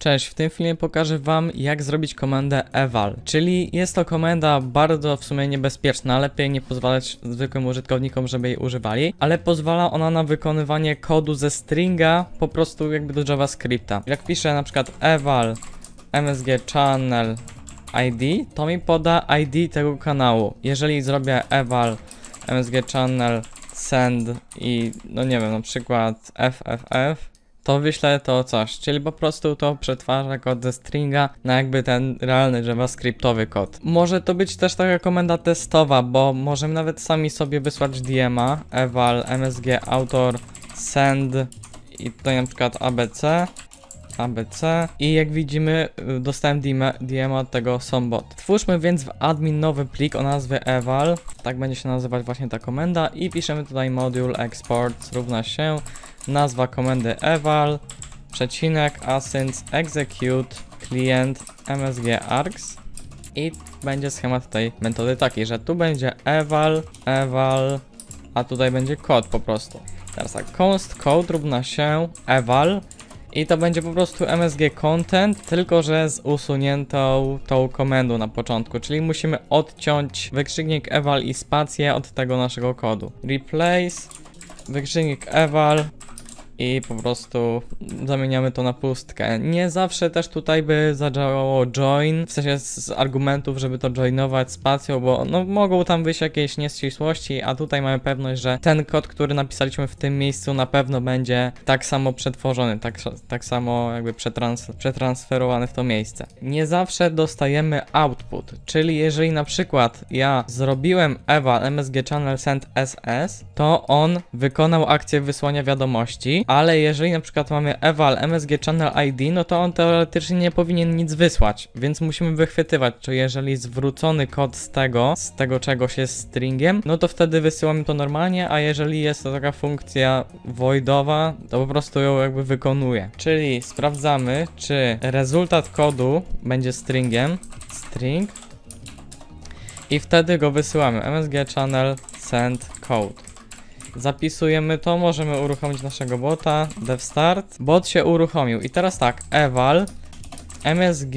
Cześć, w tym filmie pokażę Wam jak zrobić komendę eval, czyli jest to komenda bardzo w sumie niebezpieczna, lepiej nie pozwalać zwykłym użytkownikom, żeby jej używali, ale pozwala ona na wykonywanie kodu ze stringa po prostu jakby do JavaScripta. Jak piszę na przykład eval msg channel id, to mi poda id tego kanału. Jeżeli zrobię eval msg channel send i no nie wiem, na przykład fff to wyślę to coś, czyli po prostu to przetwarza kod ze stringa na jakby ten realny javascriptowy kod. Może to być też taka komenda testowa, bo możemy nawet sami sobie wysłać DM-a, eval, msg, autor, send i tutaj na przykład abc ABC i jak widzimy y, dostałem DM od tego sombot. Twórzmy więc w admin nowy plik o nazwie eval, tak będzie się nazywać właśnie ta komenda i piszemy tutaj module export równa się nazwa komendy eval przecinek async execute client msg args i będzie schemat tej metody taki, że tu będzie eval, eval, a tutaj będzie kod po prostu. Teraz tak, const code równa się eval i to będzie po prostu MSG Content, tylko że z usuniętą tą komendą na początku, czyli musimy odciąć wykrzyknik eval i spację od tego naszego kodu. Replace wykrzyknik eval i po prostu zamieniamy to na pustkę. Nie zawsze też tutaj by zadziałało join, w sensie z argumentów, żeby to joinować spacją, bo no mogą tam wyjść jakieś nieścisłości, a tutaj mamy pewność, że ten kod, który napisaliśmy w tym miejscu na pewno będzie tak samo przetworzony, tak, tak samo jakby przetrans przetransferowany w to miejsce. Nie zawsze dostajemy output, czyli jeżeli na przykład ja zrobiłem Ewa msg channel send ss, to on wykonał akcję wysłania wiadomości, ale jeżeli na przykład mamy eval msg channel ID, no to on teoretycznie nie powinien nic wysłać, więc musimy wychwytywać, czy jeżeli zwrócony kod z tego, z tego czegoś jest stringiem, no to wtedy wysyłamy to normalnie, a jeżeli jest to taka funkcja voidowa, to po prostu ją jakby wykonuje. Czyli sprawdzamy, czy rezultat kodu będzie stringiem, string, i wtedy go wysyłamy, msg channel send code. Zapisujemy to, możemy uruchomić naszego bota, devstart. Bot się uruchomił i teraz tak, eval MSG,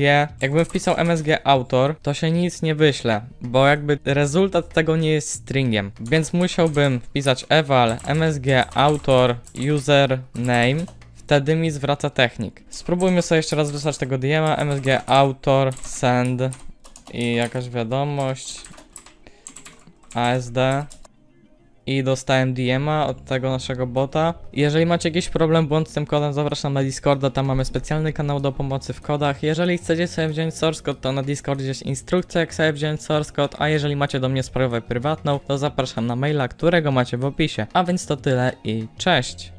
jakbym wpisał MSG autor, to się nic nie wyśle, bo jakby rezultat tego nie jest stringiem, więc musiałbym wpisać eval MSG autor username, wtedy mi zwraca technik. Spróbujmy sobie jeszcze raz wysłać tego DM-a, MSG autor send i jakaś wiadomość ASD i dostałem DM-a od tego naszego bota. Jeżeli macie jakiś problem, błąd z tym kodem, zapraszam na Discorda, tam mamy specjalny kanał do pomocy w kodach. Jeżeli chcecie sobie wziąć source code, to na Discordzie jest instrukcja jak sobie wziąć source code, a jeżeli macie do mnie sprawę prywatną, to zapraszam na maila, którego macie w opisie. A więc to tyle i cześć!